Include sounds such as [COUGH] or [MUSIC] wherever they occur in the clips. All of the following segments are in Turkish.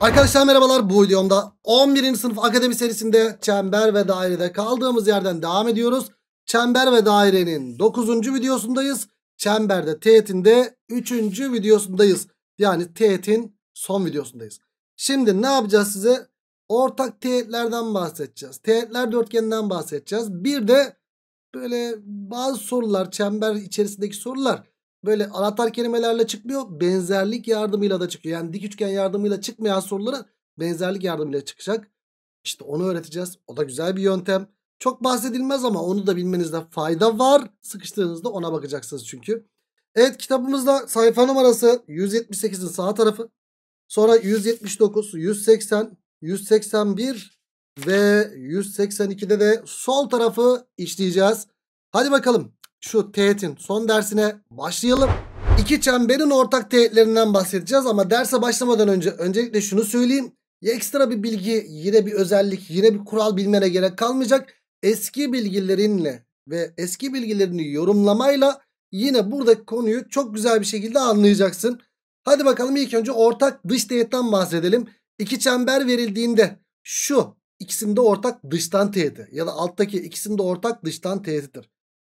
Arkadaşlar merhabalar bu videomda 11. sınıf akademi serisinde çember ve dairede kaldığımız yerden devam ediyoruz. Çember ve dairenin 9. videosundayız. Çemberde teğetin de 3. videosundayız. Yani teğetin son videosundayız. Şimdi ne yapacağız size? Ortak teğetlerden bahsedeceğiz. Teğetler dörtgeninden bahsedeceğiz. Bir de böyle bazı sorular çember içerisindeki sorular böyle anahtar kelimelerle çıkmıyor. Benzerlik yardımıyla da çıkıyor. Yani dik üçgen yardımıyla çıkmayan soruları benzerlik yardımıyla çıkacak. İşte onu öğreteceğiz. O da güzel bir yöntem. Çok bahsedilmez ama onu da bilmenizde fayda var. Sıkıştığınızda ona bakacaksınız çünkü. Evet kitabımızda sayfa numarası 178'in sağ tarafı. Sonra 179, 180, 181 ve 182'de de sol tarafı işleyeceğiz. Hadi bakalım şu teğetin son dersine başlayalım. İki çemberin ortak teğetlerinden bahsedeceğiz ama derse başlamadan önce öncelikle şunu söyleyeyim. Ya ekstra bir bilgi, yine bir özellik, yine bir kural bilmene gerek kalmayacak. Eski bilgilerinle ve eski bilgilerini yorumlamayla yine buradaki konuyu çok güzel bir şekilde anlayacaksın. Hadi bakalım ilk önce ortak dış teğetten bahsedelim. İki çember verildiğinde şu ikisinde ortak dıştan teğeti ya da alttaki ikisinde ortak dıştan teğetidir.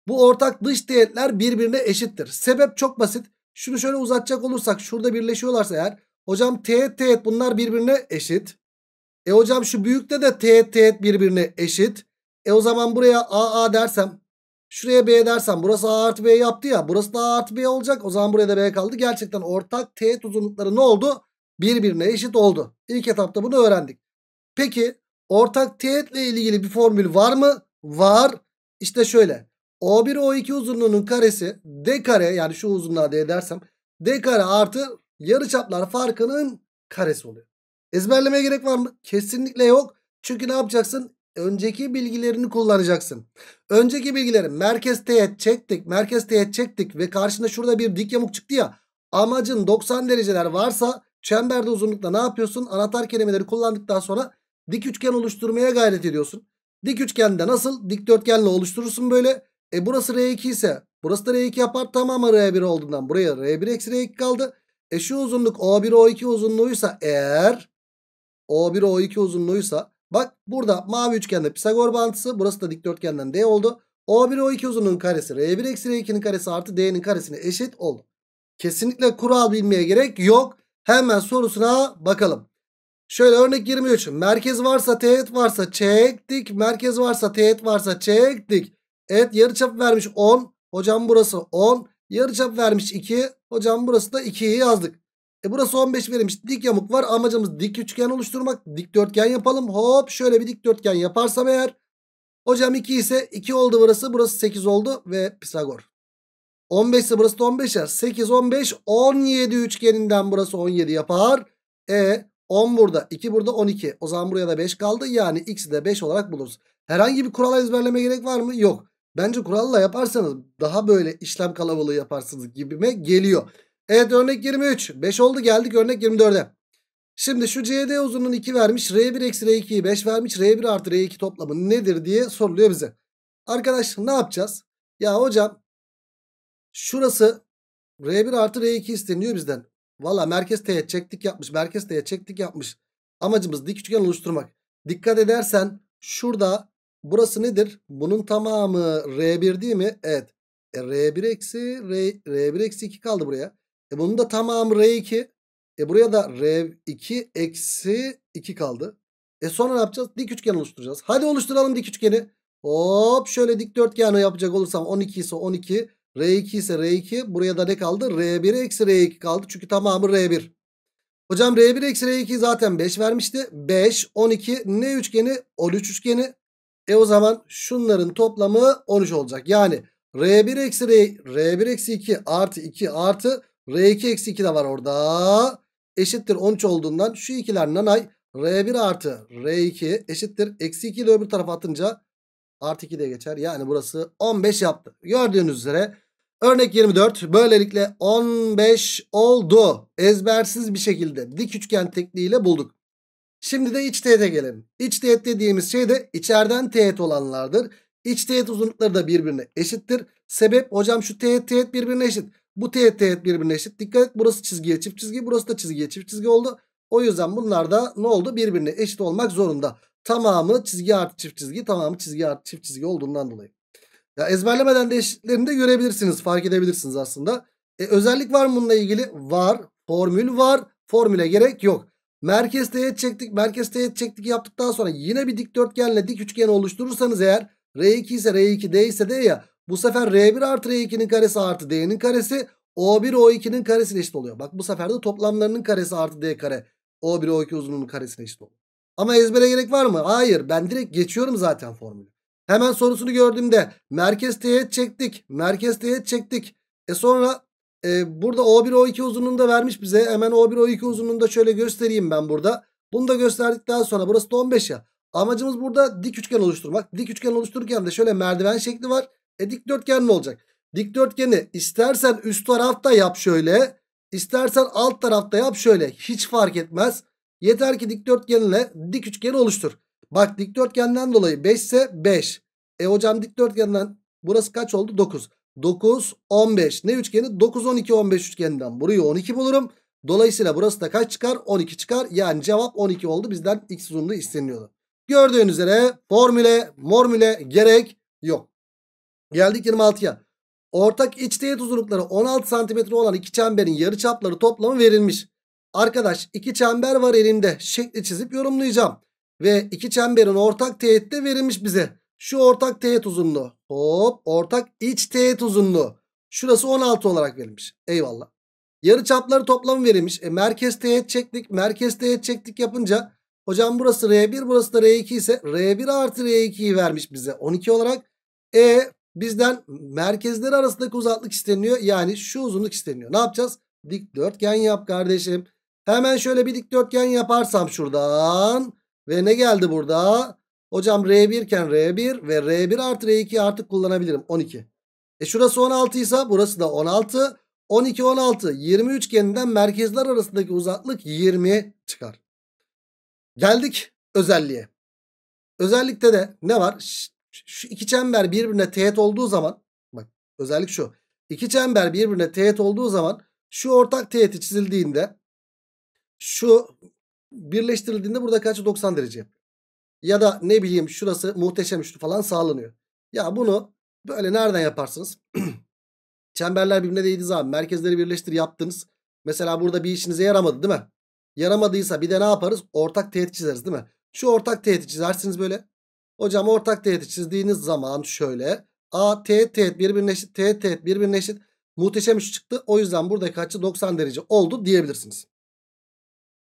Bu ortak dış teğetler birbirine eşittir. Sebep çok basit. Şunu şöyle uzatacak olursak şurada birleşiyorlarsa eğer. Hocam teğet teğet bunlar birbirine eşit. E hocam şu büyükte de teğet teğet birbirine eşit. E o zaman buraya AA dersem. Şuraya B dersem. Burası A artı B yaptı ya. Burası da A artı B olacak. O zaman buraya da B kaldı. Gerçekten ortak teğet uzunlukları ne oldu? Birbirine eşit oldu. İlk etapta bunu öğrendik. Peki ortak teğetle ilgili bir formül var mı? Var. İşte şöyle. O1 O2 uzunluğunun karesi D kare yani şu uzunluğa D edersem D kare artı yarıçaplar farkının karesi oluyor. Ezberlemeye gerek var mı? Kesinlikle yok. Çünkü ne yapacaksın? Önceki bilgilerini kullanacaksın. Önceki bilgileri merkez teğet çektik. Merkez teğet çektik ve karşında şurada bir dik yamuk çıktı ya. Amacın 90 dereceler varsa çemberde uzunlukta ne yapıyorsun? Anahtar kelimeleri kullandıktan sonra dik üçgen oluşturmaya gayret ediyorsun. Dik üçgende nasıl? dik dörtgenle oluşturursun böyle. E burası R2 ise burası da R2 yapar tamamı R1 olduğundan buraya R1 eksi R2 kaldı. E şu uzunluk O1 O2 uzunluğuysa eğer O1 O2 uzunluğuysa bak burada mavi üçgende Pisagor bağıntısı burası da dikdörtgenden D oldu. O1 O2 uzunluğun karesi R1 eksi R2'nin karesi artı D'nin karesine eşit oldu. Kesinlikle kural bilmeye gerek yok. Hemen sorusuna bakalım. Şöyle örnek 23. Merkez varsa teğet varsa çektik. Merkez varsa teğet varsa çektik. Evet yarıçap vermiş 10. Hocam burası 10. Yarıçap vermiş 2. Hocam burası da 2'yi yazdık. E burası 15 verilmiş. Dik yamuk var. Amacımız dik üçgen oluşturmak. dik dörtgen yapalım. Hop şöyle bir dik dörtgen yaparsam eğer. Hocam 2 ise 2 oldu burası. Burası 8 oldu ve Pisagor. 15 ise burası da 15 er. 8, 15, 17 üçgeninden burası 17 yapar. E 10 burada, 2 burada, 12. O zaman buraya da 5 kaldı. Yani x'i de 5 olarak buluruz. Herhangi bir kural ezberleme gerek var mı? Yok. Bence kuralla yaparsanız daha böyle işlem kalabalığı yaparsınız gibime geliyor. Evet örnek 23. 5 oldu geldik örnek 24'e. Şimdi şu CD uzunluğunu 2 vermiş. R1 eksi R2'yi 5 vermiş. R1 artı R2 toplamı nedir diye soruluyor bize. Arkadaş ne yapacağız? Ya hocam şurası R1 artı R2 isteniyor bizden. Valla merkez teğet çektik yapmış. Merkez teğet çektik yapmış. Amacımız dik üçgen oluşturmak. Dikkat edersen şurada Burası nedir? Bunun tamamı R1 değil mi? Evet. E, R1 eksi R, R1 eksi 2 kaldı buraya. E bunun da tamamı R2. E buraya da R2 eksi 2 kaldı. E sonra ne yapacağız? Dik üçgen oluşturacağız. Hadi oluşturalım dik üçgeni. Hop şöyle dikdörtgen yapacak olursam 12 ise 12. R2 ise R2. Buraya da ne kaldı? R1 eksi R2 kaldı. Çünkü tamamı R1. Hocam R1 eksi R2 zaten 5 vermişti. 5, 12 ne üçgeni? 13 üçgeni. E o zaman şunların toplamı 13 olacak. Yani R1 eksi R, R1 eksi 2 artı 2 artı R2 eksi 2 de var orada. Eşittir 13 olduğundan şu ikiler nanay R1 artı R2 eşittir. Eksi 2 ile öbür tarafa atınca artı 2 de geçer. Yani burası 15 yaptı. Gördüğünüz üzere örnek 24 böylelikle 15 oldu. Ezbersiz bir şekilde dik üçgen tekniğiyle bulduk. Şimdi de iç teğete gelelim. İç teğet dediğimiz şey de içeriden teğet olanlardır. İç teğet uzunlukları da birbirine eşittir. Sebep hocam şu teğet teğet birbirine eşit. Bu teğet teğet birbirine eşit. Dikkat et burası çizgiye çift çizgi burası da çizgiye çift çizgi oldu. O yüzden bunlar da ne oldu? Birbirine eşit olmak zorunda. Tamamı çizgi artı çift çizgi tamamı çizgi artı çift çizgi olduğundan dolayı. Ya ezberlemeden de eşitlerini de görebilirsiniz. Fark edebilirsiniz aslında. E, özellik var mı bununla ilgili? Var. Formül var. Formüle gerek yok. Merkez teğet çektik. Merkez teğet çektik yaptıktan sonra yine bir dikdörtgenle dik üçgen oluşturursanız eğer R2 ise R2 D ise D ya bu sefer R1 artı R2'nin karesi artı D'nin karesi O1 O2'nin karesine eşit oluyor. Bak bu sefer de toplamlarının karesi artı D kare O1 O2 uzunluğunun karesine eşit oluyor. Ama ezbere gerek var mı? Hayır ben direkt geçiyorum zaten formülü. Hemen sorusunu gördüğümde merkez teğet çektik. Merkez teğet çektik. E sonra e, burada O1 O2 uzunluğunu da vermiş bize. Hemen O1 O2 uzunluğunu da şöyle göstereyim ben burada. Bunu da gösterdikten sonra burası da 15 ya. Amacımız burada dik üçgen oluşturmak. Dik üçgen oluştururken de şöyle merdiven şekli var. E dikdörtgen ne olacak? Dikdörtgeni istersen üst tarafta yap şöyle. İstersen alt tarafta yap şöyle. Hiç fark etmez. Yeter ki dikdörtgenle dik üçgeni oluştur. Bak dikdörtgenden dolayı 5 ise 5. E hocam dikdörtgenden burası kaç oldu? 9. 9, 15. Ne üçgeni? 9, 12, 15 üçgeninden. Burayı 12 bulurum. Dolayısıyla burası da kaç çıkar? 12 çıkar. Yani cevap 12 oldu. Bizden x uzunluğu isteniyordu. Gördüğünüz üzere formüle, mormüle gerek yok. Geldik 26'ya. Ortak iç teğet uzunlukları 16 cm olan iki çemberin yarı çapları toplamı verilmiş. Arkadaş iki çember var elimde. Şekli çizip yorumlayacağım. Ve iki çemberin ortak teğeti verilmiş bize. Şu ortak teğet uzunluğu. Hop ortak iç teğet uzunluğu. Şurası 16 olarak verilmiş. Eyvallah. Yarı çapları toplamı verilmiş. E, merkez teğet çektik. Merkez teğet çektik yapınca hocam burası R1 burası da R2 ise R1 artı R2'yi vermiş bize 12 olarak. E bizden merkezleri arasındaki uzaklık isteniyor. Yani şu uzunluk isteniyor. Ne yapacağız? Dikdörtgen yap kardeşim. Hemen şöyle bir dikdörtgen yaparsam şuradan. Ve ne geldi burada? Hocam R1 iken R1 ve R1 artı r 2 artık kullanabilirim. 12. E şurası 16 ise burası da 16. 12, 16. 20 üçgeninden merkezler arasındaki uzaklık 20 çıkar. Geldik özelliğe. Özellikte de ne var? Şu iki çember birbirine teğet olduğu zaman bak özellik şu. İki çember birbirine teğet olduğu zaman şu ortak teğeti çizildiğinde şu birleştirildiğinde burada kaç 90 derece yapıyor ya da ne bileyim şurası muhteşem üçlü falan sağlanıyor. Ya bunu böyle nereden yaparsınız? [CLEARS THROAT] Çemberler birbirine değdiniz abi. Merkezleri birleştir yaptınız. Mesela burada bir işinize yaramadı değil mi? Yaramadıysa bir de ne yaparız? Ortak teğet çizeriz değil mi? Şu ortak teğeti çizersiniz böyle. Hocam ortak teğeti çizdiğiniz zaman şöyle. A teğet teğet birbirine eşit. Teğet teğet birbirine eşit. Muhteşem üçlü çıktı. O yüzden buradaki açı 90 derece oldu diyebilirsiniz.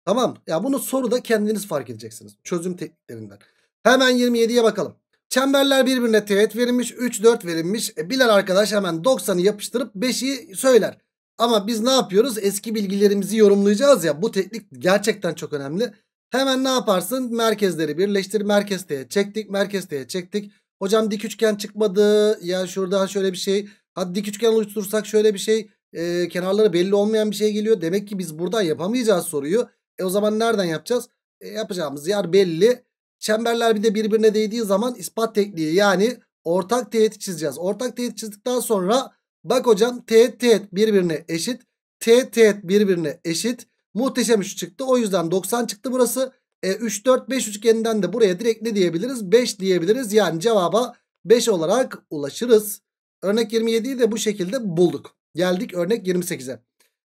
Tamam. Ya bunu soruda kendiniz fark edeceksiniz. Çözüm tekniklerinden. Hemen 27'ye bakalım. Çemberler birbirine teğet verilmiş. 3 4 verilmiş. E, bilen arkadaş hemen 90'ı yapıştırıp 5'i söyler. Ama biz ne yapıyoruz? Eski bilgilerimizi yorumlayacağız ya. Bu teknik gerçekten çok önemli. Hemen ne yaparsın? Merkezleri birleştir. Merkez teğet çektik. Merkez teğet çektik. Hocam dik üçgen çıkmadı. Ya şurada şöyle bir şey. Hadi dik üçgen oluştursak şöyle bir şey. Ee, kenarları belli olmayan bir şey geliyor. Demek ki biz buradan yapamayacağız soruyu. E o zaman nereden yapacağız? E, yapacağımız yer belli. Çemberler bir de birbirine değdiği zaman ispat tekniği yani ortak teğet çizeceğiz. Ortak teğet çizdikten sonra bak hocam teğet teğet birbirine eşit. Teğet teğet birbirine eşit. Muhteşem üçlü çıktı. O yüzden 90 çıktı burası. E, 3, 4, 5 üçgeninden de buraya direkt ne diyebiliriz? 5 diyebiliriz. Yani cevaba 5 olarak ulaşırız. Örnek 27'yi de bu şekilde bulduk. Geldik örnek 28'e.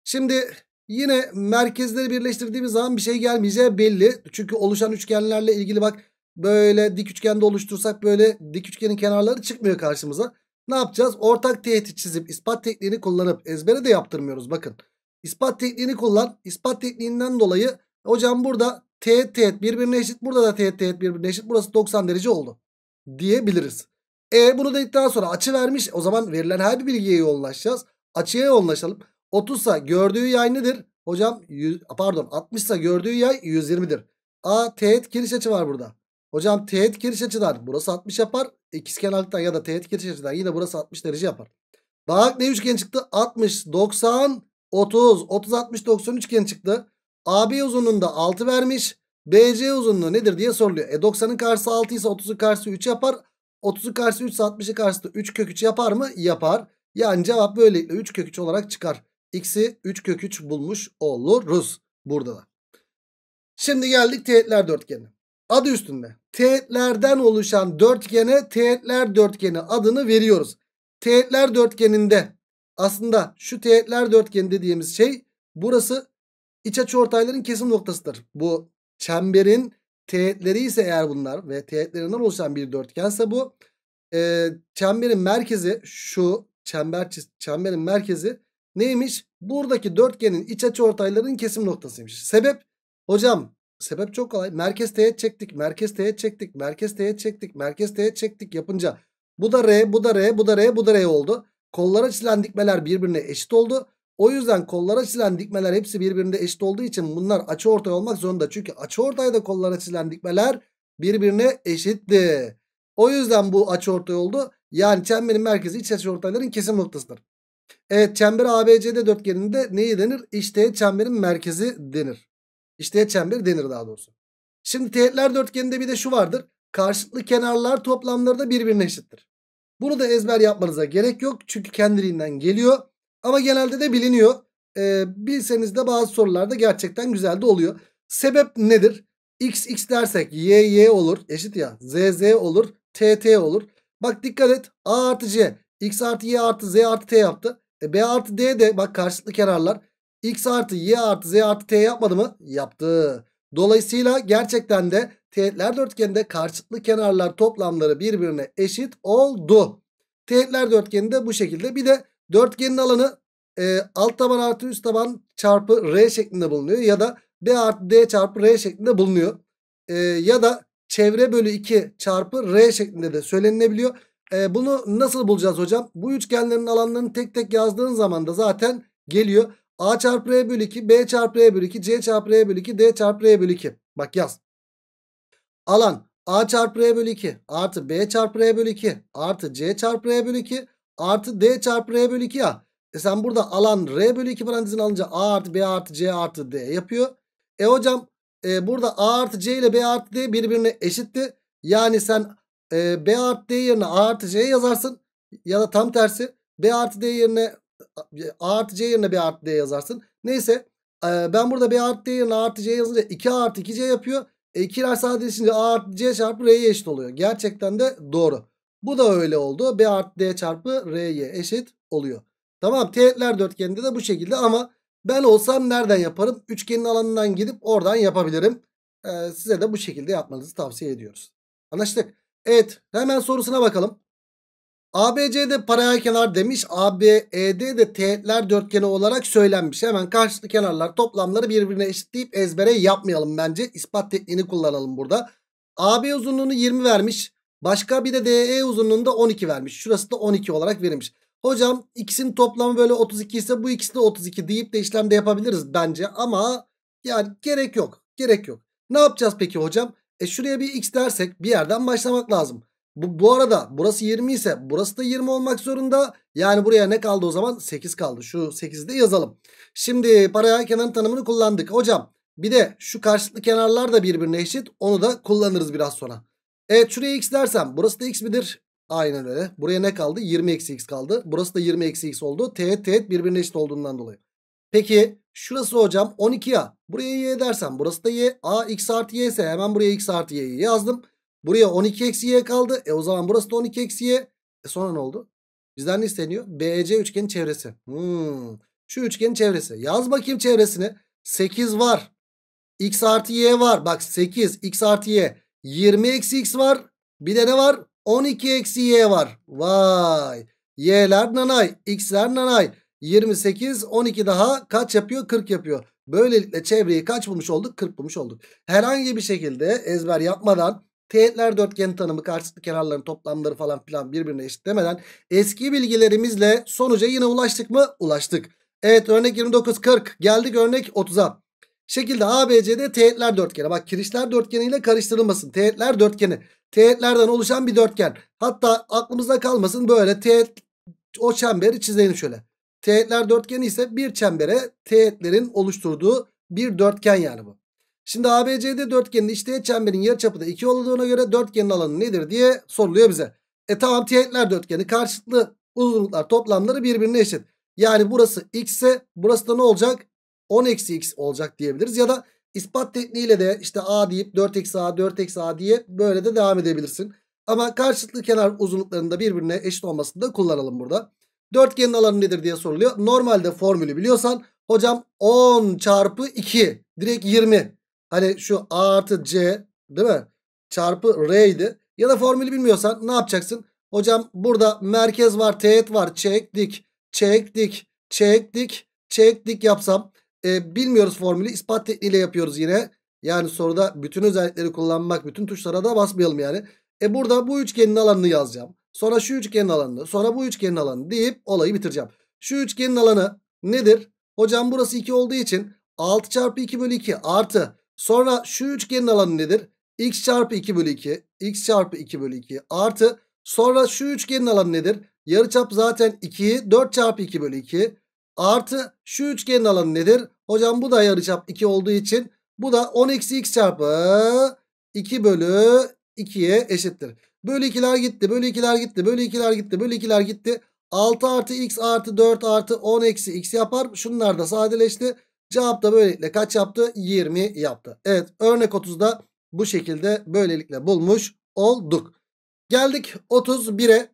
Şimdi Yine merkezleri birleştirdiğimiz zaman bir şey gelmeyeceği belli. Çünkü oluşan üçgenlerle ilgili bak böyle dik üçgende oluştursak böyle dik üçgenin kenarları çıkmıyor karşımıza. Ne yapacağız? Ortak teğeti çizip ispat tekniğini kullanıp ezbere de yaptırmıyoruz bakın. İspat tekniğini kullan. İspat tekniğinden dolayı hocam burada teğet teğet birbirine eşit. Burada da teğet teğet birbirine eşit. Burası 90 derece oldu diyebiliriz. E bunu dedikten sonra açı vermiş. O zaman verilen her bir bilgiye yoğunlaşacağız. Açıya yoğunlaşalım. 30 sa gördüğü yay nedir? Hocam 100, pardon 60 sa gördüğü yay 120'dir. A teğet giriş açı var burada. Hocam teğet giriş açıdan burası 60 yapar. İkizkenarlıktan ya da teğet giriş açıdan yine burası 60 derece yapar. Bak ne üçgen çıktı? 60, 90, 30, 30, 60, 90 üçgen çıktı. AB uzunluğunda 6 vermiş. BC uzunluğu nedir diye soruluyor. E 90'ın karşısı 6 ise 30'un karşısı 3 yapar. 30'un karşısı 3 ise 60'ın karşısı 3 kök 3 yapar mı? Yapar. Yani cevap böylelikle 3 kök 3 olarak çıkar x'i 3 kök 3 bulmuş oluruz burada da. Şimdi geldik teğetler dörtgeni. Adı üstünde. Teğetlerden oluşan dörtgene teğetler dörtgeni adını veriyoruz. Teğetler dörtgeninde aslında şu teğetler dörtgeni dediğimiz şey burası iç açıortayların kesim noktasıdır. Bu çemberin teğetleri ise eğer bunlar ve teğetlerinden oluşan bir dörtgense bu e, çemberin merkezi şu çember çemberin merkezi Neymiş? Buradaki dörtgenin iç açı ortaylarının kesim noktasıymış. Sebep? Hocam sebep çok kolay. Merkez teğet çektik. Merkez teğet çektik. Merkez teğet çektik. Merkez teğet çektik yapınca bu da R, bu da R, bu da R, bu da R oldu. Kollara çizilen dikmeler birbirine eşit oldu. O yüzden kollara çizilen dikmeler hepsi birbirine eşit olduğu için bunlar açı ortay olmak zorunda. Çünkü açı ortayda kollara çizilen dikmeler birbirine eşitti. O yüzden bu açı ortay oldu. Yani çemberin merkezi iç açı ortayların kesim noktasıdır. Evet çember ABCD dörtgeninde neye denir? İşte çemberin merkezi denir. İşte çember denir daha doğrusu. Şimdi teğetler dörtgeninde bir de şu vardır. Karşılıklı kenarlar toplamları da birbirine eşittir. Bunu da ezber yapmanıza gerek yok. Çünkü kendiliğinden geliyor. Ama genelde de biliniyor. Ee, bilseniz de bazı sorularda gerçekten güzel de oluyor. Sebep nedir? X X dersek Y Y olur. Eşit ya. Z Z olur. T T olur. Bak dikkat et. A artı C. X artı Y artı Z artı T yaptı. E B artı D de bak karşılıklı kenarlar. X artı Y artı Z artı T yapmadı mı? Yaptı. Dolayısıyla gerçekten de teğetler dörtgeninde karşılıklı kenarlar toplamları birbirine eşit oldu. Teğetler dörtgeni de bu şekilde. Bir de dörtgenin alanı e, alt taban artı üst taban çarpı R şeklinde bulunuyor. Ya da B artı D çarpı R şeklinde bulunuyor. E, ya da çevre bölü 2 çarpı R şeklinde de söylenebiliyor. E, bunu nasıl bulacağız hocam? Bu üçgenlerin alanlarını tek tek yazdığın zaman da zaten geliyor. A çarpı R bölü 2, B çarpı R bölü 2, C çarpı R bölü 2, D çarpı R bölü 2. Bak yaz. Alan A çarpı R bölü 2 artı B çarpı R bölü 2 artı C çarpı R bölü 2 artı D çarpı R bölü 2 ya. E sen burada alan R bölü 2 parantezini alınca A artı B artı C artı D yapıyor. E hocam e, burada A artı C ile B artı D birbirine eşitti. Yani sen e, B artı D yerine A artı C yazarsın. Ya da tam tersi B artı D yerine A artı C yerine B artı D yazarsın. Neyse e, ben burada B artı D yerine A artı C yazınca 2 A artı 2C yapıyor. E, 2'ler sadeleşince A artı C çarpı R'ye eşit oluyor. Gerçekten de doğru. Bu da öyle oldu. B artı D çarpı R'ye eşit oluyor. Tamam teğetler dörtgeninde de bu şekilde ama ben olsam nereden yaparım? Üçgenin alanından gidip oradan yapabilirim. Ee, size de bu şekilde yapmanızı tavsiye ediyoruz. Anlaştık. Evet hemen sorusuna bakalım. ABC'de paralel kenar demiş. ABE'de de teğetler dörtgeni olarak söylenmiş. Hemen karşılıklı kenarlar toplamları birbirine eşitleyip ezbere yapmayalım bence. İspat tekniğini kullanalım burada. AB uzunluğunu 20 vermiş. Başka bir de DE uzunluğunu da 12 vermiş. Şurası da 12 olarak verilmiş. Hocam ikisinin toplamı böyle 32 ise bu ikisi de 32 deyip de işlemde yapabiliriz bence. Ama yani gerek yok. Gerek yok. Ne yapacağız peki hocam? E şuraya bir x dersek bir yerden başlamak lazım. Bu, bu arada burası 20 ise burası da 20 olmak zorunda. Yani buraya ne kaldı o zaman? 8 kaldı. Şu 8'i de yazalım. Şimdi paralel kenarın tanımını kullandık. Hocam bir de şu karşılıklı kenarlar da birbirine eşit. Onu da kullanırız biraz sonra. Evet şuraya x dersem burası da x midir? Aynen öyle. Buraya ne kaldı? 20 eksi x kaldı. Burası da 20 eksi x oldu. Teğet teğet birbirine eşit olduğundan dolayı. Peki şurası hocam 12 ya. Buraya y dersem burası da y. A x artı y ise hemen buraya x artı y'yi yazdım. Buraya 12 eksi y kaldı. E o zaman burası da 12 eksi y. E sonra ne oldu? Bizden ne isteniyor? BC üçgenin çevresi. Hmm. Şu üçgenin çevresi. Yaz bakayım çevresini. 8 var. X artı y var. Bak 8 x artı y. 20 eksi x var. Bir de ne var? 12 eksi y var. Vay. Y'ler nanay. X'ler nanay. 28 12 daha kaç yapıyor? 40 yapıyor. Böylelikle çevreyi kaç bulmuş olduk? 40 bulmuş olduk. Herhangi bir şekilde ezber yapmadan teğetler dörtgeni tanımı karşılıklı kenarların toplamları falan filan birbirine eşitlemeden eski bilgilerimizle sonuca yine ulaştık mı? Ulaştık. Evet örnek 29 40 geldik örnek 30'a. Şekilde ABC'de teğetler dörtgeni. Bak kirişler dörtgeniyle karıştırılmasın. Teğetler dörtgeni. Teğetlerden oluşan bir dörtgen. Hatta aklımızda kalmasın böyle teğet o çemberi çizelim şöyle. Teğetler dörtgeni ise bir çembere teğetlerin oluşturduğu bir dörtgen yani bu. Şimdi ABCD dörtgenin iç teğet çemberin yarıçapı da 2 olduğuna göre dörtgenin alanı nedir diye soruluyor bize. E tamam teğetler dörtgeni karşılıklı uzunluklar toplamları birbirine eşit. Yani burası x ise burası da ne olacak? 10 eksi x olacak diyebiliriz. Ya da ispat tekniğiyle de işte a deyip 4 eksi a 4 eksi a diye böyle de devam edebilirsin. Ama karşılıklı kenar uzunluklarında birbirine eşit olmasını da kullanalım burada. Dörtgenin alanı nedir diye soruluyor. Normalde formülü biliyorsan hocam 10 çarpı 2 direkt 20. Hani şu A artı C değil mi? Çarpı R idi. Ya da formülü bilmiyorsan ne yapacaksın? Hocam burada merkez var, teğet var. Çektik, çektik, çektik, çektik yapsam. E, bilmiyoruz formülü. ispat tekniğiyle yapıyoruz yine. Yani soruda bütün özellikleri kullanmak, bütün tuşlara da basmayalım yani. E burada bu üçgenin alanını yazacağım. Sonra şu üçgenin alanını. Sonra bu üçgenin alanını deyip olayı bitireceğim. Şu üçgenin alanı nedir? Hocam burası 2 olduğu için 6 çarpı 2 bölü 2 artı. Sonra şu üçgenin alanı nedir? X çarpı 2 bölü 2. X çarpı 2 bölü 2 artı. Sonra şu üçgenin alanı nedir? Yarıçap zaten 2. 4 çarpı 2 bölü 2 artı şu üçgenin alanı nedir? Hocam bu da yarıçap 2 olduğu için bu da 10 eksi x çarpı 2 bölü 2'ye eşittir. Böyle ikiler gitti. Böyle ikiler gitti. Böyle ikiler gitti. Böyle ikiler gitti. 6 artı x artı 4 artı 10 eksi x yapar. Şunlar da sadeleşti. Cevap da böylelikle kaç yaptı? 20 yaptı. Evet örnek 30'da bu şekilde böylelikle bulmuş olduk. Geldik 31'e.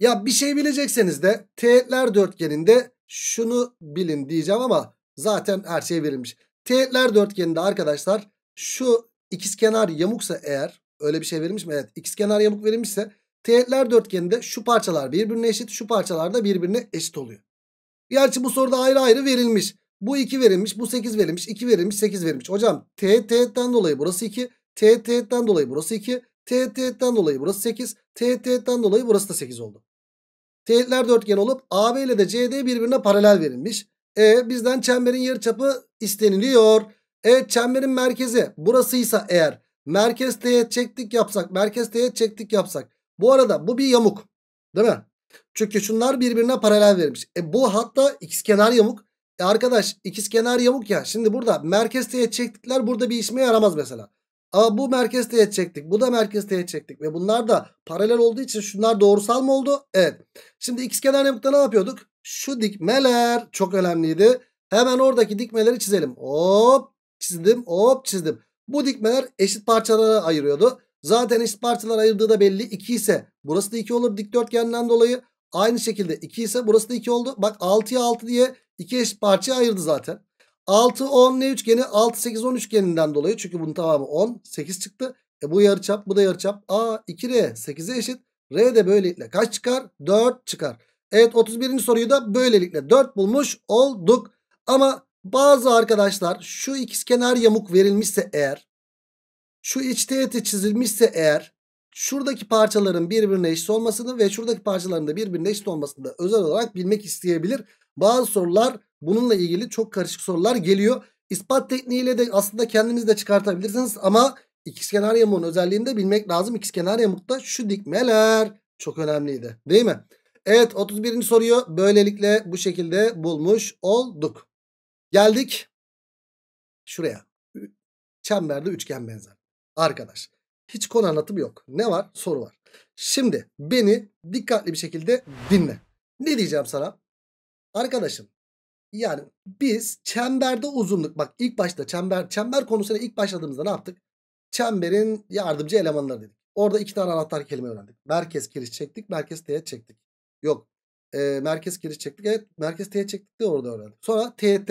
Ya bir şey bilecekseniz de teğetler dörtgeninde şunu bilin diyeceğim ama zaten her şey verilmiş. Teğetler dörtgeninde arkadaşlar şu ikizkenar yamuksa eğer Öyle bir şey verilmiş mi? Evet. X kenar yamuk verilmişse teğetler dörtgeninde şu parçalar birbirine eşit, şu parçalar da birbirine eşit oluyor. Gerçi bu soruda ayrı ayrı verilmiş. Bu 2 verilmiş, bu 8 verilmiş, 2 verilmiş, 8 verilmiş. Hocam teğet teğetten dolayı burası 2, teğet teğetten dolayı burası 2, teğet teğetten dolayı burası 8, teğet teğetten dolayı burası da 8 oldu. Teğetler dörtgen olup AB ile de CD birbirine paralel verilmiş. E bizden çemberin yarıçapı isteniliyor. E çemberin merkezi burasıysa eğer Merkez teğet çektik yapsak. Merkez teğet çektik yapsak. Bu arada bu bir yamuk. Değil mi? Çünkü şunlar birbirine paralel verilmiş. E bu hatta ikizkenar yamuk. E arkadaş ikizkenar yamuk ya. Şimdi burada merkez teğet çektikler burada bir işime yaramaz mesela. Ama bu merkez teğet çektik. Bu da merkez teğet çektik. Ve bunlar da paralel olduğu için şunlar doğrusal mı oldu? Evet. Şimdi ikizkenar yamukta ne yapıyorduk? Şu dikmeler çok önemliydi. Hemen oradaki dikmeleri çizelim. Hop çizdim. Hop çizdim. Bu dikmeler eşit parçalara ayırıyordu. Zaten eşit parçalara ayırdığı da belli. 2 ise burası da 2 olur dikdörtgenden dolayı. Aynı şekilde 2 ise burası da 2 oldu. Bak 6'ya 6 diye 2 eşit parçaya ayırdı zaten. 6 10 ne üçgeni 6 8 10 üçgeninden dolayı. Çünkü bunun tamamı 10 8 çıktı. E bu yarıçap bu da yarıçap. A 2R 8'e eşit. R de böylelikle kaç çıkar? 4 çıkar. Evet 31. soruyu da böylelikle 4 bulmuş olduk. Ama bazı arkadaşlar şu ikizkenar yamuk verilmişse eğer şu iç teğeti çizilmişse eğer şuradaki parçaların birbirine eşit olmasını ve şuradaki parçaların da birbirine eşit olmasını da özel olarak bilmek isteyebilir. Bazı sorular bununla ilgili çok karışık sorular geliyor. İspat tekniğiyle de aslında kendiniz de çıkartabilirsiniz ama ikizkenar yamuğun özelliğini de bilmek lazım. İkizkenar yamukta şu dikmeler çok önemliydi değil mi? Evet 31. soruyu böylelikle bu şekilde bulmuş olduk. Geldik şuraya. Çemberde üçgen benzer. Arkadaş hiç konu anlatımı yok. Ne var? Soru var. Şimdi beni dikkatli bir şekilde dinle. Ne diyeceğim sana? Arkadaşım yani biz çemberde uzunluk bak ilk başta çember çember konusuna ilk başladığımızda ne yaptık? Çemberin yardımcı elemanları dedik. Orada iki tane anahtar kelime öğrendik. Merkez kiriş çektik, merkez teğet çektik. Yok. E, merkez kiriş çektik. Evet, merkez teğet çektik de orada öğrendik. Sonra teğet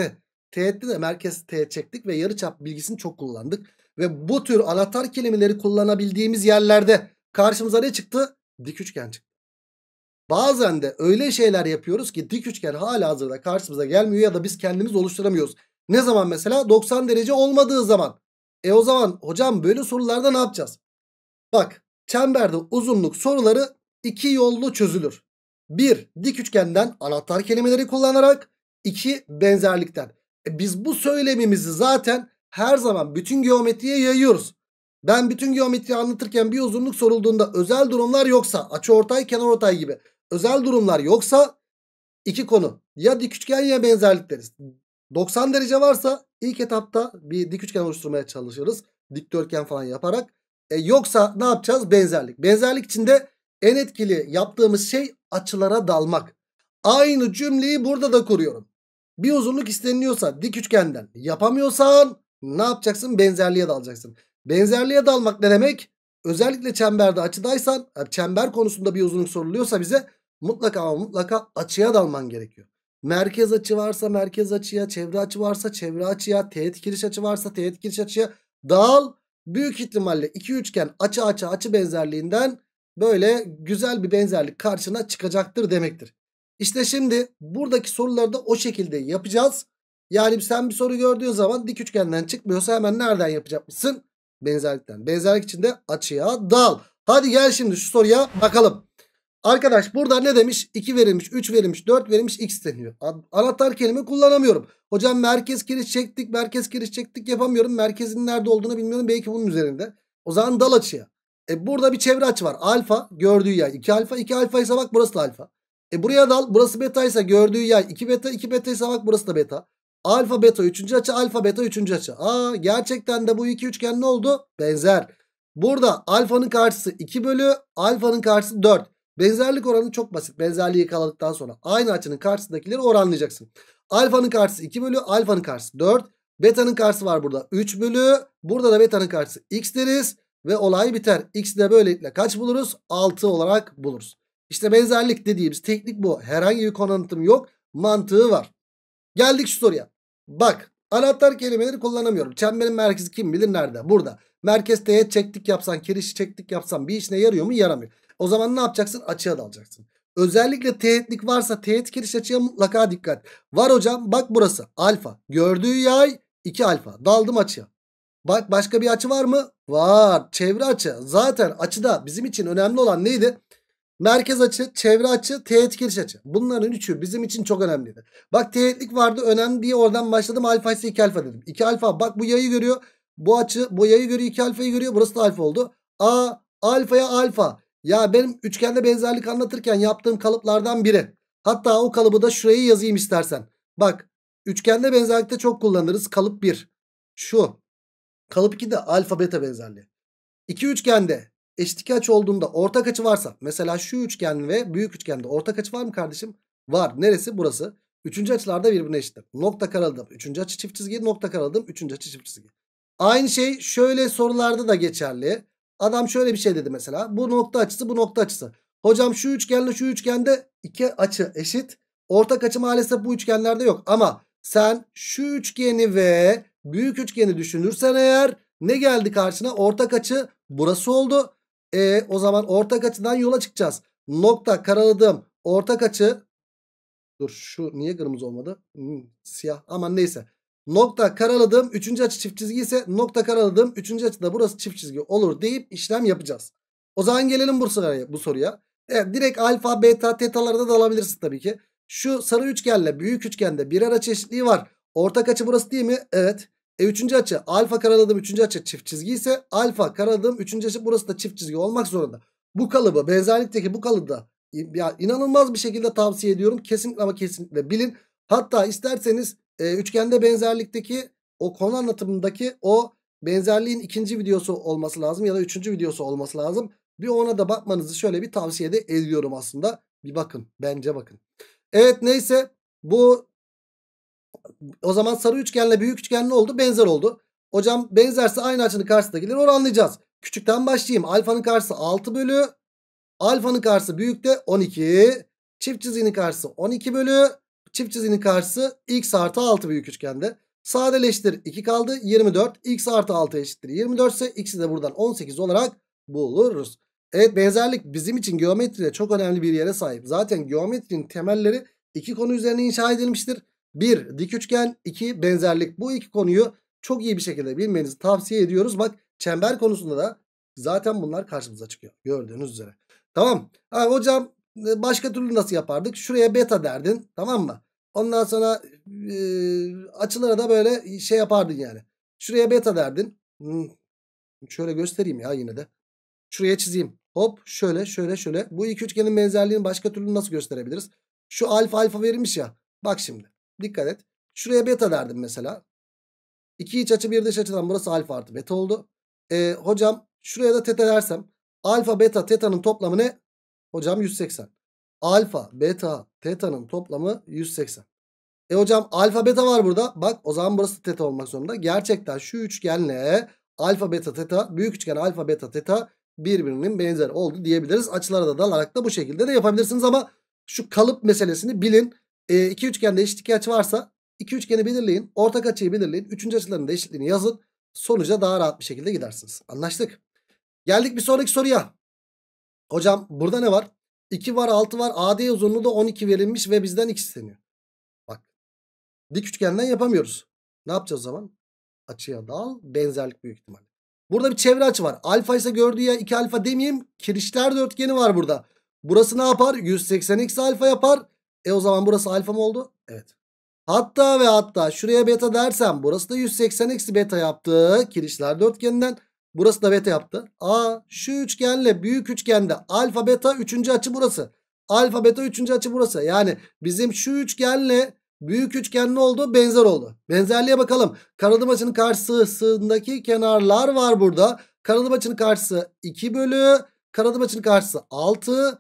Teğetli de merkez teğet çektik ve yarı çap bilgisini çok kullandık. Ve bu tür anahtar kelimeleri kullanabildiğimiz yerlerde karşımıza ne çıktı? Dik üçgen çıktı. Bazen de öyle şeyler yapıyoruz ki dik üçgen hala hazırda karşımıza gelmiyor ya da biz kendimiz oluşturamıyoruz. Ne zaman mesela? 90 derece olmadığı zaman. E o zaman hocam böyle sorularda ne yapacağız? Bak çemberde uzunluk soruları iki yollu çözülür. Bir, Dik üçgenden anahtar kelimeleri kullanarak. 2. Benzerlikten. E, biz bu söylemimizi zaten her zaman bütün geometriye yayıyoruz. Ben bütün geometriyi anlatırken bir uzunluk sorulduğunda özel durumlar yoksa açıortay kenarortay gibi özel durumlar yoksa iki konu ya dik üçgen ya benzerlikleriz. 90 derece varsa ilk etapta bir dik üçgen oluşturmaya çalışırız. Dikdörtgen falan yaparak. E yoksa ne yapacağız? Benzerlik. Benzerlik içinde en etkili yaptığımız şey açılara dalmak. Aynı cümleyi burada da kuruyorum. Bir uzunluk isteniliyorsa dik üçgenden yapamıyorsan ne yapacaksın? Benzerliğe dalacaksın. Benzerliğe dalmak ne demek? Özellikle çemberde açıdaysan, e, çember konusunda bir uzunluk soruluyorsa bize mutlaka ama mutlaka açıya dalman gerekiyor. Merkez açı varsa merkez açıya, çevre açı varsa çevre açıya, teğet giriş açı varsa teğet giriş açıya dal. Büyük ihtimalle iki üçgen açı açı açı benzerliğinden böyle güzel bir benzerlik karşına çıkacaktır demektir. İşte şimdi buradaki soruları da o şekilde yapacağız. Yani sen bir soru gördüğün zaman dik üçgenden çıkmıyorsa hemen nereden yapacakmışsın? Benzerlikten. Benzerlik içinde açıya dal. Hadi gel şimdi şu soruya bakalım. Arkadaş burada ne demiş? 2 verilmiş, 3 verilmiş, 4 verilmiş, x deniyor. Anahtar kelime kullanamıyorum. Hocam merkez kiriş çektik, merkez kiriş çektik yapamıyorum. Merkezin nerede olduğunu bilmiyorum. Belki bunun üzerinde. O zaman dal açıya. E burada bir çevre açı var. Alfa gördüğü yer. 2 alfa, 2 alfa ise bak burası da alfa. E buraya dal. Burası beta ise gördüğü yay 2 beta. 2 beta ise bak burası da beta. Alfa beta 3. açı alfa beta 3. açı. Aa gerçekten de bu iki üçgen ne oldu? Benzer. Burada alfanın karşısı 2 bölü alfanın karşısı 4. Benzerlik oranı çok basit. Benzerliği yakaladıktan sonra aynı açının karşısındakileri oranlayacaksın. Alfanın karşısı 2 bölü alfanın karşısı 4. Beta'nın karşısı var burada 3 bölü. Burada da beta'nın karşısı x deriz. Ve olay biter. X'i de böylelikle kaç buluruz? 6 olarak buluruz. İşte benzerlik dediğimiz teknik bu. Herhangi bir konanıtım yok. Mantığı var. Geldik şu soruya. Bak anahtar kelimeleri kullanamıyorum. Çemberin merkezi kim bilir nerede? Burada. Merkez teğet çektik yapsan, kirişi çektik yapsan bir işine yarıyor mu? Yaramıyor. O zaman ne yapacaksın? Açığa dalacaksın. Özellikle teğetlik varsa teğet kiriş açığa mutlaka dikkat. Var hocam bak burası alfa. Gördüğü yay 2 alfa. Daldım açığa. Bak başka bir açı var mı? Var. Çevre açı. Zaten açıda bizim için önemli olan neydi? merkez açı, çevre açı, teğet giriş açı. Bunların üçü bizim için çok önemliydi. Bak teğetlik vardı önemli diye oradan başladım. Alfa ise 2 alfa dedim. 2 alfa bak bu yayı görüyor. Bu açı bu yayı görüyor 2 alfayı görüyor. Burası da alfa oldu. A alfaya alfa. Ya benim üçgende benzerlik anlatırken yaptığım kalıplardan biri. Hatta o kalıbı da şuraya yazayım istersen. Bak üçgende benzerlikte çok kullanırız. Kalıp 1. Şu. Kalıp 2 de alfa beta benzerliği. İki üçgende Eşitlik açı olduğunda ortak açı varsa mesela şu üçgen ve büyük üçgende ortak açı var mı kardeşim? Var. Neresi? Burası. Üçüncü açılarda birbirine eşittir. Nokta karaladım. Üçüncü açı çift çizgi. Nokta karaladım. Üçüncü açı çift çizgi. Aynı şey şöyle sorularda da geçerli. Adam şöyle bir şey dedi mesela. Bu nokta açısı bu nokta açısı. Hocam şu üçgenle şu üçgende iki açı eşit. Ortak açı maalesef bu üçgenlerde yok. Ama sen şu üçgeni ve büyük üçgeni düşünürsen eğer ne geldi karşına? Ortak açı burası oldu. E o zaman ortak açıdan yola çıkacağız. Nokta karaladığım ortak açı. Dur şu niye kırmızı olmadı? Hmm, siyah aman neyse. Nokta karaladığım 3. açı çift çizgi ise nokta karaladığım 3. da burası çift çizgi olur deyip işlem yapacağız. O zaman gelelim bu soruya. Bu soruya. Evet, direkt alfa, beta, tetalarda da alabilirsin tabii ki. Şu sarı üçgenle büyük üçgende birer açı eşitliği var. Ortak açı burası değil mi? Evet. E üçüncü açı alfa karaladığım üçüncü açı çift çizgi ise alfa karaladığım üçüncü açı burası da çift çizgi olmak zorunda. Bu kalıbı benzerlikteki bu kalıbı ya inanılmaz bir şekilde tavsiye ediyorum. Kesinlikle ama kesinlikle bilin. Hatta isterseniz e, üçgende benzerlikteki o konu anlatımındaki o benzerliğin ikinci videosu olması lazım ya da üçüncü videosu olması lazım. Bir ona da bakmanızı şöyle bir tavsiye de ediyorum aslında. Bir bakın bence bakın. Evet neyse bu o zaman sarı üçgenle büyük üçgen ne oldu? Benzer oldu. Hocam benzerse aynı açının karşısına gelir oranlayacağız. Küçükten başlayayım. Alfanın karşısı 6 bölü. Alfanın karşısı büyükte 12. Çift çizginin karşısı 12 bölü. Çift çizginin karşısı x artı 6 büyük üçgende. Sadeleştir 2 kaldı 24. x artı 6 eşittir 24 ise x'i de buradan 18 olarak buluruz. Evet benzerlik bizim için geometride çok önemli bir yere sahip. Zaten geometrinin temelleri iki konu üzerine inşa edilmiştir. 1. Dik üçgen. 2. Benzerlik. Bu iki konuyu çok iyi bir şekilde bilmenizi tavsiye ediyoruz. Bak çember konusunda da zaten bunlar karşımıza çıkıyor. Gördüğünüz üzere. Tamam. Ha, hocam e, başka türlü nasıl yapardık? Şuraya beta derdin. Tamam mı? Ondan sonra e, açılara da böyle şey yapardın yani. Şuraya beta derdin. Hmm. Şöyle göstereyim ya yine de. Şuraya çizeyim. Hop şöyle şöyle şöyle. Bu iki üçgenin benzerliğini başka türlü nasıl gösterebiliriz? Şu alfa alfa verilmiş ya. Bak şimdi. Dikkat et. Şuraya beta derdim mesela. İki iç açı bir dış açıdan burası alfa artı beta oldu. E, hocam şuraya da teta dersem alfa beta teta'nın toplamı ne? Hocam 180. Alfa beta teta'nın toplamı 180. E hocam alfa beta var burada. Bak o zaman burası teta olmak zorunda. Gerçekten şu üçgenle alfa beta teta büyük üçgen alfa beta teta birbirinin benzer oldu diyebiliriz. Açılara da dalarak da bu şekilde de yapabilirsiniz ama şu kalıp meselesini bilin. E, iki üçgende eşitlik açı varsa iki üçgeni belirleyin. Ortak açıyı belirleyin. Üçüncü açıların da eşitliğini yazın. Sonuca daha rahat bir şekilde gidersiniz. Anlaştık. Geldik bir sonraki soruya. Hocam burada ne var? 2 var 6 var. AD uzunluğu da 12 verilmiş ve bizden x isteniyor. Bak. Dik üçgenden yapamıyoruz. Ne yapacağız o zaman? Açıya dal. Benzerlik büyük ihtimal. Burada bir çevre açı var. Alfa ise gördüğü ya 2 alfa demeyeyim. Kirişler dörtgeni var burada. Burası ne yapar? 180 x alfa yapar. E o zaman burası alfa mı oldu? Evet. Hatta ve hatta şuraya beta dersem burası da 180 eksi beta yaptı. Kirişler dörtgeninden. Burası da beta yaptı. Aa şu üçgenle büyük üçgende alfa beta üçüncü açı burası. Alfa beta üçüncü açı burası. Yani bizim şu üçgenle büyük üçgen ne oldu? Benzer oldu. Benzerliğe bakalım. Kanadım açının karşısındaki kenarlar var burada. Kanadım açının karşısı 2 bölü. Kanadım açının karşısı 6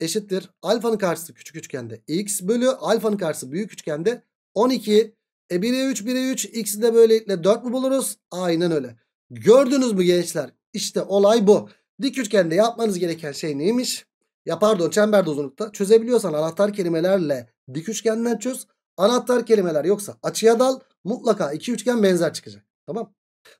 eşittir. Alfanın karşısı küçük üçgende x bölü alfanın karşısı büyük üçgende 12. E 1'e 3 1'e 3 x'i de böylelikle 4 mü buluruz? Aynen öyle. Gördünüz mü gençler? İşte olay bu. Dik üçgende yapmanız gereken şey neymiş? Ya pardon çember uzunlukta. Çözebiliyorsan anahtar kelimelerle dik üçgenden çöz. Anahtar kelimeler yoksa açıya dal. Mutlaka iki üçgen benzer çıkacak. Tamam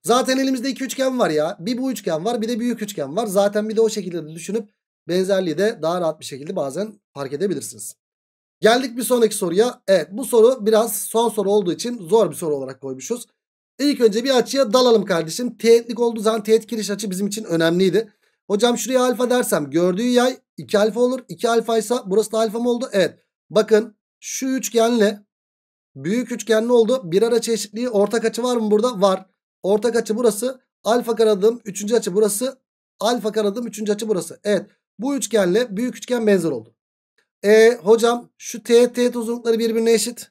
Zaten elimizde iki üçgen var ya. Bir bu üçgen var bir de büyük üçgen var. Zaten bir de o şekilde düşünüp Benzerliği de daha rahat bir şekilde bazen fark edebilirsiniz. Geldik bir sonraki soruya. Evet bu soru biraz son soru olduğu için zor bir soru olarak koymuşuz. İlk önce bir açıya dalalım kardeşim. Teğetlik olduğu zaman teğet giriş açı bizim için önemliydi. Hocam şuraya alfa dersem gördüğü yay 2 alfa olur. 2 alfaysa ise burası da alfa mı oldu? Evet. Bakın şu üçgenle büyük üçgen ne oldu? Bir ara çeşitliği ortak açı var mı burada? Var. Ortak açı burası. Alfa karadığım 3. açı burası. Alfa karadığım 3. açı burası. Evet. Bu üçgenle büyük üçgen benzer oldu. E hocam şu teğet teğet uzunlukları birbirine eşit.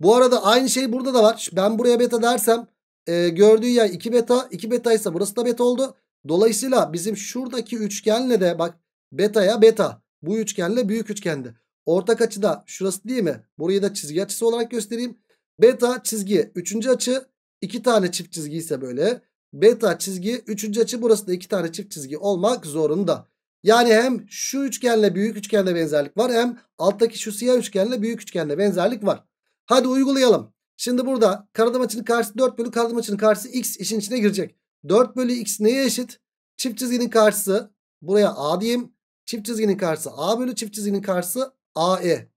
Bu arada aynı şey burada da var. Ben buraya beta dersem e, gördüğü yer 2 beta 2 beta ise burası da beta oldu. Dolayısıyla bizim şuradaki üçgenle de bak betaya beta bu üçgenle büyük üçgende. Ortak açı da şurası değil mi? Burayı da çizgi açısı olarak göstereyim. Beta çizgi 3. açı 2 tane çift çizgi ise böyle. Beta çizgi 3. açı burası da 2 tane çift çizgi olmak zorunda. Yani hem şu üçgenle büyük üçgenle benzerlik var hem alttaki şu siyah üçgenle büyük üçgenle benzerlik var. Hadi uygulayalım. Şimdi burada karalama açının karşısı 4 bölü karalama açının karşısı x işin içine girecek. 4 bölü x neye eşit? Çift çizginin karşısı buraya a diyeyim. Çift çizginin karşısı a bölü çift çizginin karşısı ae.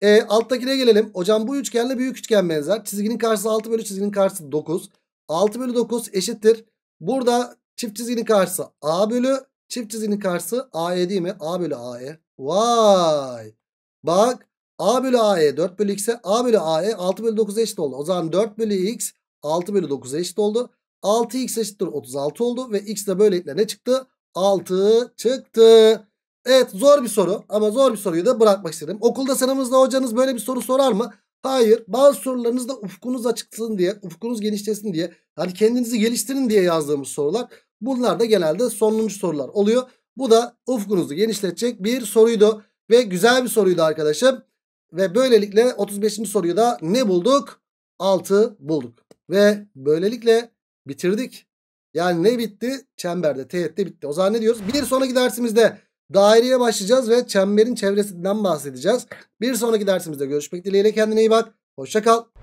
E, alttakine gelelim. Hocam bu üçgenle büyük üçgen benzer. Çizginin karşısı 6 bölü çizginin karşısı 9. 6 bölü 9 eşittir. Burada çift çizginin karşısı a bölü Çift çizginin karşısı AE değil mi? A bölü AE. Vay. Bak A bölü AE 4 bölü X'e A bölü AE 6 bölü 9'a eşit oldu. O zaman 4 bölü X 6 bölü 9'a eşit oldu. 6X eşittir 36 oldu. Ve X de böylelikle ne çıktı? 6 çıktı. Evet zor bir soru ama zor bir soruyu da bırakmak istedim. Okulda sınavınızda hocanız böyle bir soru sorar mı? Hayır bazı sorularınızda ufkunuz açıksın diye ufkunuz genişlesin diye hani kendinizi geliştirin diye yazdığımız sorular. Bunlar da genelde sonuncu sorular oluyor. Bu da ufkunuzu genişletecek bir soruydu. Ve güzel bir soruydu arkadaşım. Ve böylelikle 35. soruyu da ne bulduk? 6 bulduk. Ve böylelikle bitirdik. Yani ne bitti? Çemberde, teğette bitti. O zaman ne diyoruz? Bir sonraki dersimizde daireye başlayacağız ve çemberin çevresinden bahsedeceğiz. Bir sonraki dersimizde görüşmek dileğiyle kendine iyi bak. Hoşça kal.